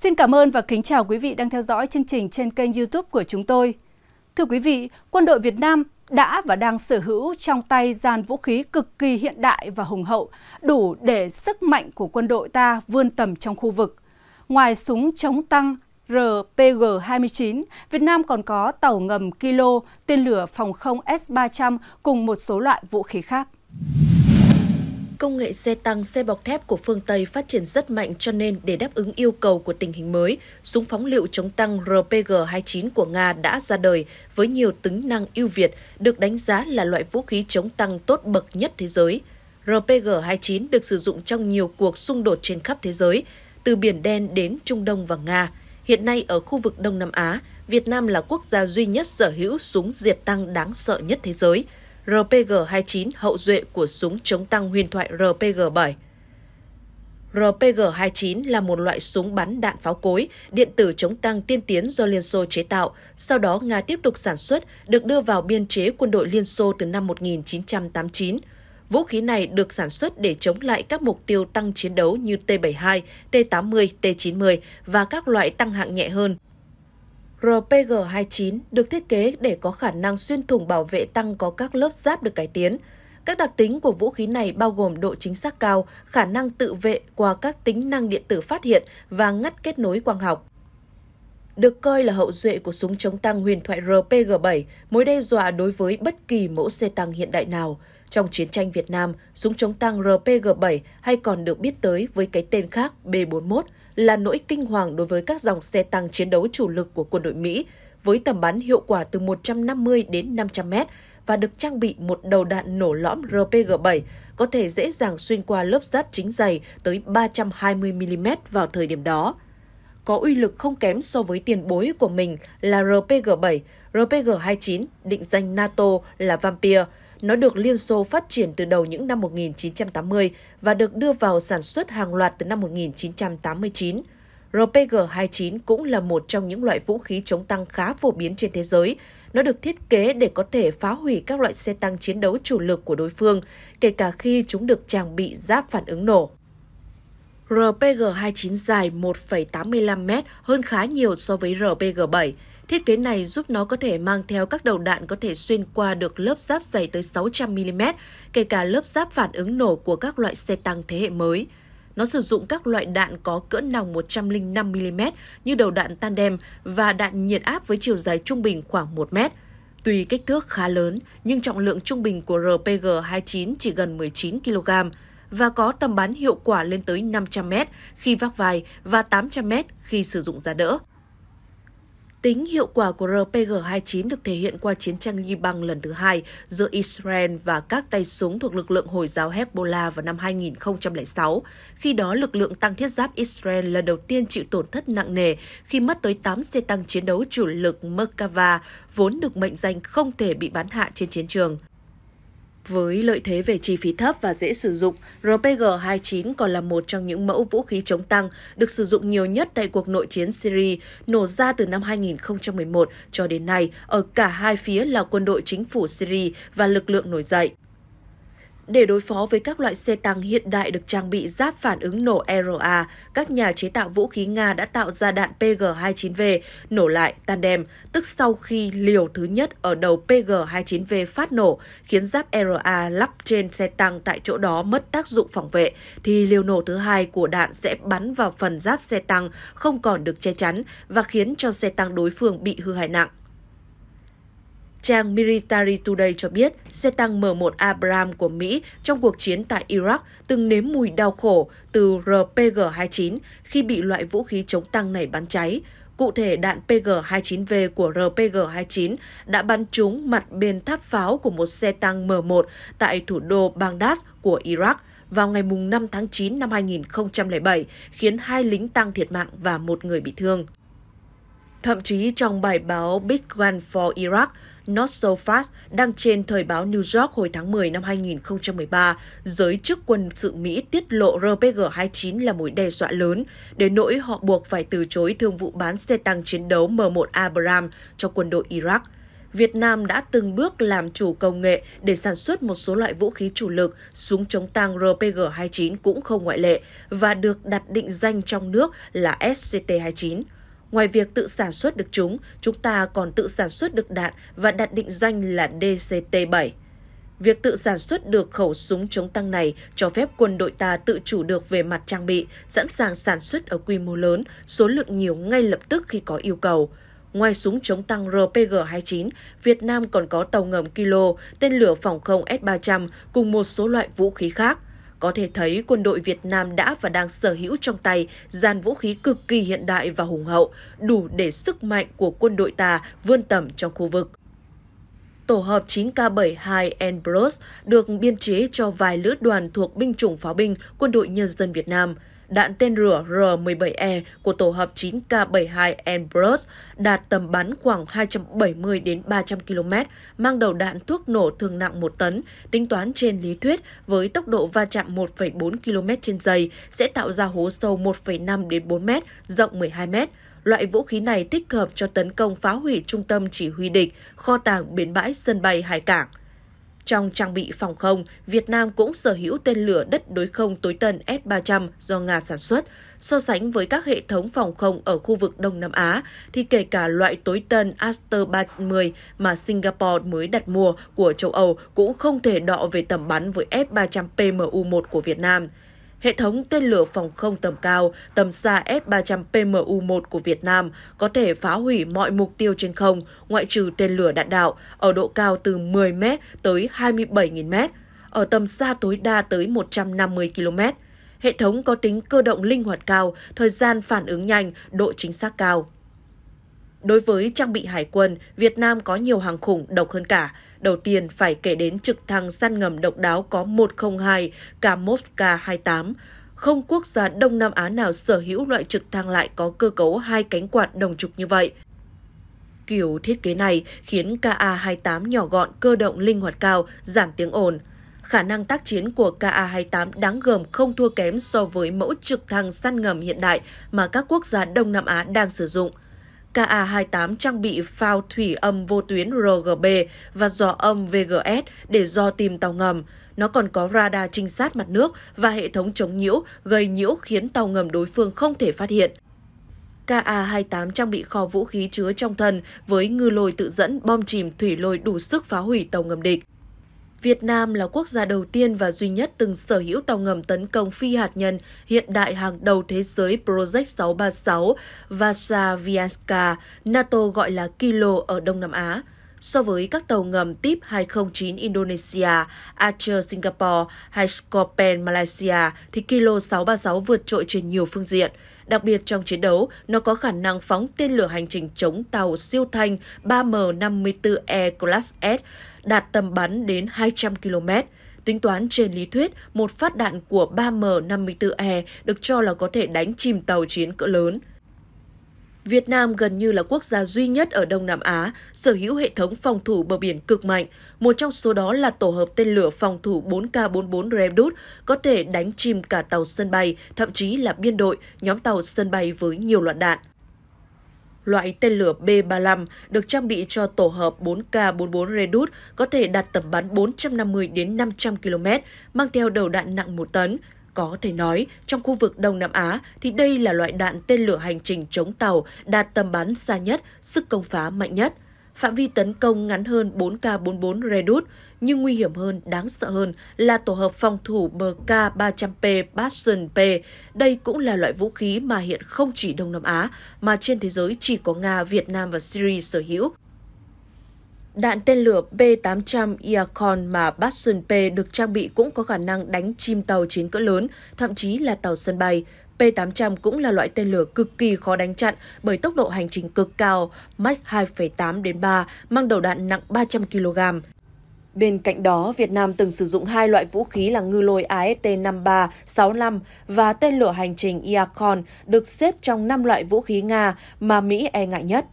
Xin cảm ơn và kính chào quý vị đang theo dõi chương trình trên kênh YouTube của chúng tôi. Thưa quý vị, quân đội Việt Nam đã và đang sở hữu trong tay dàn vũ khí cực kỳ hiện đại và hùng hậu, đủ để sức mạnh của quân đội ta vươn tầm trong khu vực. Ngoài súng chống tăng RPG-29, Việt Nam còn có tàu ngầm Kilo, tên lửa phòng không S-300 cùng một số loại vũ khí khác công nghệ xe tăng, xe bọc thép của phương Tây phát triển rất mạnh cho nên để đáp ứng yêu cầu của tình hình mới, súng phóng lựu chống tăng RPG-29 của Nga đã ra đời với nhiều tính năng ưu việt, được đánh giá là loại vũ khí chống tăng tốt bậc nhất thế giới. RPG-29 được sử dụng trong nhiều cuộc xung đột trên khắp thế giới, từ Biển Đen đến Trung Đông và Nga. Hiện nay ở khu vực Đông Nam Á, Việt Nam là quốc gia duy nhất sở hữu súng diệt tăng đáng sợ nhất thế giới – RPG-29 hậu duệ của súng chống tăng huyền thoại RPG-7. RPG-29 là một loại súng bắn đạn pháo cối, điện tử chống tăng tiên tiến do Liên Xô chế tạo, sau đó Nga tiếp tục sản xuất, được đưa vào biên chế quân đội Liên Xô từ năm 1989. Vũ khí này được sản xuất để chống lại các mục tiêu tăng chiến đấu như T-72, T-80, T-90 và các loại tăng hạng nhẹ hơn RPG-29 được thiết kế để có khả năng xuyên thủng bảo vệ tăng có các lớp giáp được cải tiến. Các đặc tính của vũ khí này bao gồm độ chính xác cao, khả năng tự vệ qua các tính năng điện tử phát hiện và ngắt kết nối quang học. Được coi là hậu duệ của súng chống tăng huyền thoại RPG-7, mối đe dọa đối với bất kỳ mẫu xe tăng hiện đại nào. Trong chiến tranh Việt Nam, súng chống tăng RPG-7 hay còn được biết tới với cái tên khác B-41 là nỗi kinh hoàng đối với các dòng xe tăng chiến đấu chủ lực của quân đội Mỹ với tầm bắn hiệu quả từ 150 đến 500 mét và được trang bị một đầu đạn nổ lõm RPG-7 có thể dễ dàng xuyên qua lớp giáp chính dày tới 320mm vào thời điểm đó. Có uy lực không kém so với tiền bối của mình là RPG-7, RPG-29, định danh NATO là Vampire, nó được Liên Xô phát triển từ đầu những năm 1980 và được đưa vào sản xuất hàng loạt từ năm 1989. RPG-29 cũng là một trong những loại vũ khí chống tăng khá phổ biến trên thế giới. Nó được thiết kế để có thể phá hủy các loại xe tăng chiến đấu chủ lực của đối phương, kể cả khi chúng được trang bị giáp phản ứng nổ. RPG-29 dài 1,85m hơn khá nhiều so với RPG-7. Thiết kế này giúp nó có thể mang theo các đầu đạn có thể xuyên qua được lớp giáp dày tới 600mm, kể cả lớp giáp phản ứng nổ của các loại xe tăng thế hệ mới. Nó sử dụng các loại đạn có cỡ nòng 105mm như đầu đạn tandem và đạn nhiệt áp với chiều dài trung bình khoảng 1m. Tuy kích thước khá lớn, nhưng trọng lượng trung bình của RPG-29 chỉ gần 19 kg và có tầm bắn hiệu quả lên tới 500m khi vác vai và 800m khi sử dụng giá đỡ. Tính hiệu quả của RPG-29 được thể hiện qua chiến tranh Liban lần thứ hai giữa Israel và các tay súng thuộc lực lượng Hồi giáo Hezbollah vào năm 2006. Khi đó, lực lượng tăng thiết giáp Israel lần đầu tiên chịu tổn thất nặng nề khi mất tới 8 xe tăng chiến đấu chủ lực Merkava, vốn được mệnh danh không thể bị bắn hạ trên chiến trường. Với lợi thế về chi phí thấp và dễ sử dụng, RPG-29 còn là một trong những mẫu vũ khí chống tăng được sử dụng nhiều nhất tại cuộc nội chiến Syria nổ ra từ năm 2011 cho đến nay ở cả hai phía là quân đội chính phủ Syria và lực lượng nổi dậy. Để đối phó với các loại xe tăng hiện đại được trang bị giáp phản ứng nổ RA, các nhà chế tạo vũ khí Nga đã tạo ra đạn PG-29V nổ lại tandem, tức sau khi liều thứ nhất ở đầu PG-29V phát nổ, khiến giáp RA lắp trên xe tăng tại chỗ đó mất tác dụng phòng vệ, thì liều nổ thứ hai của đạn sẽ bắn vào phần giáp xe tăng không còn được che chắn và khiến cho xe tăng đối phương bị hư hại nặng. Trang Military Today cho biết xe tăng M1 Abrams của Mỹ trong cuộc chiến tại Iraq từng nếm mùi đau khổ từ RPG-29 khi bị loại vũ khí chống tăng này bắn cháy. Cụ thể, đạn PG-29V của RPG-29 đã bắn trúng mặt bên tháp pháo của một xe tăng M1 tại thủ đô Baghdad của Iraq vào ngày 5 tháng 9 năm 2007, khiến hai lính tăng thiệt mạng và một người bị thương. Thậm chí trong bài báo Big Gun for Iraq, Not So Fast đăng trên thời báo New York hồi tháng 10 năm 2013, giới chức quân sự Mỹ tiết lộ RPG-29 là mối đe dọa lớn, đến nỗi họ buộc phải từ chối thương vụ bán xe tăng chiến đấu M1 Abrams cho quân đội Iraq. Việt Nam đã từng bước làm chủ công nghệ để sản xuất một số loại vũ khí chủ lực, súng chống tăng RPG-29 cũng không ngoại lệ và được đặt định danh trong nước là SCT-29. Ngoài việc tự sản xuất được chúng, chúng ta còn tự sản xuất được đạn và đặt định danh là DCT-7. Việc tự sản xuất được khẩu súng chống tăng này cho phép quân đội ta tự chủ được về mặt trang bị, sẵn sàng sản xuất ở quy mô lớn, số lượng nhiều ngay lập tức khi có yêu cầu. Ngoài súng chống tăng RPG-29, Việt Nam còn có tàu ngầm Kilo, tên lửa phòng không S-300 cùng một số loại vũ khí khác. Có thể thấy quân đội Việt Nam đã và đang sở hữu trong tay dàn vũ khí cực kỳ hiện đại và hùng hậu, đủ để sức mạnh của quân đội ta vươn tầm trong khu vực. Tổ hợp 9K72 Ambrose được biên chế cho vài lữ đoàn thuộc binh chủng pháo binh Quân đội Nhân dân Việt Nam – đạn tên lửa R-17E của tổ hợp 9K72 Ambrose đạt tầm bắn khoảng 270 đến 300 km, mang đầu đạn thuốc nổ thường nặng 1 tấn, tính toán trên lý thuyết với tốc độ va chạm 1,4 km trên giây sẽ tạo ra hố sâu 1,5 đến 4 m, rộng 12 m. Loại vũ khí này thích hợp cho tấn công phá hủy trung tâm chỉ huy địch, kho tàng, bến bãi, sân bay, hải cảng. Trong trang bị phòng không, Việt Nam cũng sở hữu tên lửa đất đối không tối tân S-300 do Nga sản xuất. So sánh với các hệ thống phòng không ở khu vực Đông Nam Á, thì kể cả loại tối tân Aster 30 mà Singapore mới đặt mua của châu Âu cũng không thể đọ về tầm bắn với S-300 PMU-1 của Việt Nam hệ thống tên lửa phòng không tầm cao tầm xa S-300 PMU-1 của Việt Nam có thể phá hủy mọi mục tiêu trên không, ngoại trừ tên lửa đạn đạo, ở độ cao từ 10m tới 27.000m, ở tầm xa tối đa tới 150 km. Hệ thống có tính cơ động linh hoạt cao, thời gian phản ứng nhanh, độ chính xác cao. Đối với trang bị hải quân, Việt Nam có nhiều hàng khủng độc hơn cả. Đầu tiên phải kể đến trực thăng săn ngầm độc đáo có 102 Kamov K28. Không quốc gia Đông Nam Á nào sở hữu loại trực thăng lại có cơ cấu hai cánh quạt đồng trục như vậy. Kiểu thiết kế này khiến KA-28 nhỏ gọn, cơ động linh hoạt cao, giảm tiếng ồn. Khả năng tác chiến của KA-28 đáng gờm không thua kém so với mẫu trực thăng săn ngầm hiện đại mà các quốc gia Đông Nam Á đang sử dụng – Ka-28 trang bị phao thủy âm vô tuyến RGB và dò âm VGS để dò tìm tàu ngầm. Nó còn có radar trinh sát mặt nước và hệ thống chống nhiễu gây nhiễu khiến tàu ngầm đối phương không thể phát hiện. Ka-28 trang bị kho vũ khí chứa trong thân với ngư lôi tự dẫn bom chìm thủy lôi đủ sức phá hủy tàu ngầm địch. Việt Nam là quốc gia đầu tiên và duy nhất từng sở hữu tàu ngầm tấn công phi hạt nhân hiện đại hàng đầu thế giới Project 636 Vasavianska, NATO gọi là Kilo ở Đông Nam Á so với các tàu ngầm TIP 209 Indonesia, Archer Singapore hay Scorpion Malaysia thì Kilo 636 vượt trội trên nhiều phương diện. Đặc biệt trong chiến đấu, nó có khả năng phóng tên lửa hành trình chống tàu siêu thanh 3M54E Class S đạt tầm bắn đến 200 km. Tính toán trên lý thuyết, một phát đạn của 3M54E được cho là có thể đánh chìm tàu chiến cỡ lớn. Việt Nam gần như là quốc gia duy nhất ở Đông Nam Á sở hữu hệ thống phòng thủ bờ biển cực mạnh, một trong số đó là tổ hợp tên lửa phòng thủ 4K44 Redut có thể đánh chìm cả tàu sân bay, thậm chí là biên đội, nhóm tàu sân bay với nhiều loạt đạn. Loại tên lửa B-35 được trang bị cho tổ hợp 4K44 Redut có thể đạt tầm bắn 450 đến 500 km, mang theo đầu đạn nặng 1 tấn, có thể nói, trong khu vực Đông Nam Á thì đây là loại đạn tên lửa hành trình chống tàu đạt tầm bắn xa nhất, sức công phá mạnh nhất. Phạm vi tấn công ngắn hơn 4K44 Redut, nhưng nguy hiểm hơn, đáng sợ hơn là tổ hợp phòng thủ BK300P Bastion P. Đây cũng là loại vũ khí mà hiện không chỉ Đông Nam Á, mà trên thế giới chỉ có Nga, Việt Nam và Syria sở hữu. Đạn tên lửa B 800 Iacon mà Bastion P được trang bị cũng có khả năng đánh chim tàu chiến cỡ lớn, thậm chí là tàu sân bay. P-800 cũng là loại tên lửa cực kỳ khó đánh chặn bởi tốc độ hành trình cực cao, Mach 2,8 đến 3, mang đầu đạn nặng 300 kg. Bên cạnh đó, Việt Nam từng sử dụng hai loại vũ khí là ngư lôi AST-53, 65 và tên lửa hành trình Iacon được xếp trong 5 loại vũ khí Nga mà Mỹ e ngại nhất.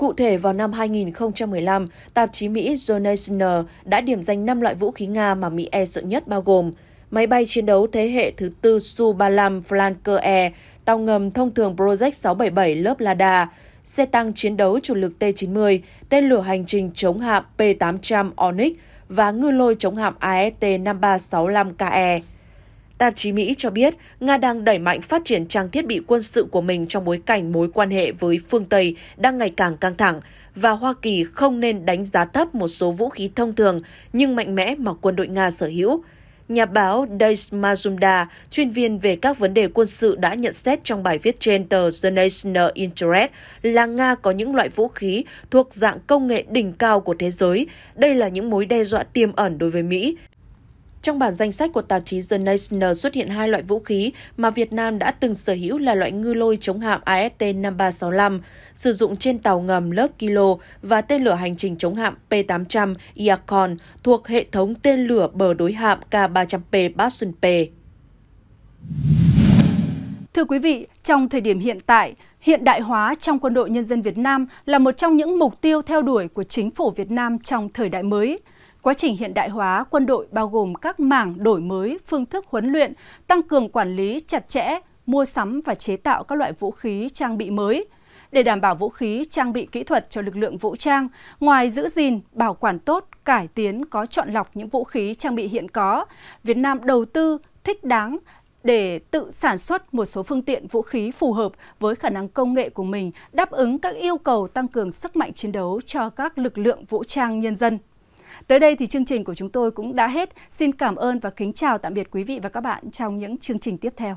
Cụ thể, vào năm 2015, tạp chí Mỹ The đã điểm danh 5 loại vũ khí Nga mà Mỹ e sợ nhất bao gồm máy bay chiến đấu thế hệ thứ tư Su-35 Flanker E, tàu ngầm thông thường Project 677 lớp Lada, xe tăng chiến đấu chủ lực T-90, tên lửa hành trình chống hạm P-800 Onyx và ngư lôi chống hạm AST-5365KE. Tạp chí Mỹ cho biết Nga đang đẩy mạnh phát triển trang thiết bị quân sự của mình trong bối cảnh mối quan hệ với phương Tây đang ngày càng căng thẳng và Hoa Kỳ không nên đánh giá thấp một số vũ khí thông thường nhưng mạnh mẽ mà quân đội Nga sở hữu. Nhà báo Dais Mazumda, chuyên viên về các vấn đề quân sự đã nhận xét trong bài viết trên tờ The National Interest là Nga có những loại vũ khí thuộc dạng công nghệ đỉnh cao của thế giới. Đây là những mối đe dọa tiềm ẩn đối với Mỹ. Trong bản danh sách của tạp chí The Nation xuất hiện hai loại vũ khí mà Việt Nam đã từng sở hữu là loại ngư lôi chống hạm AST-5365, sử dụng trên tàu ngầm lớp Kilo và tên lửa hành trình chống hạm P-800 Iacon thuộc hệ thống tên lửa bờ đối hạm K-300P Bastion P. Thưa quý vị, trong thời điểm hiện tại, hiện đại hóa trong quân đội nhân dân Việt Nam là một trong những mục tiêu theo đuổi của chính phủ Việt Nam trong thời đại mới – Quá trình hiện đại hóa quân đội bao gồm các mảng đổi mới phương thức huấn luyện, tăng cường quản lý chặt chẽ, mua sắm và chế tạo các loại vũ khí trang bị mới. Để đảm bảo vũ khí trang bị kỹ thuật cho lực lượng vũ trang, ngoài giữ gìn, bảo quản tốt, cải tiến có chọn lọc những vũ khí trang bị hiện có, Việt Nam đầu tư thích đáng để tự sản xuất một số phương tiện vũ khí phù hợp với khả năng công nghệ của mình, đáp ứng các yêu cầu tăng cường sức mạnh chiến đấu cho các lực lượng vũ trang nhân dân. Tới đây thì chương trình của chúng tôi cũng đã hết. Xin cảm ơn và kính chào tạm biệt quý vị và các bạn trong những chương trình tiếp theo.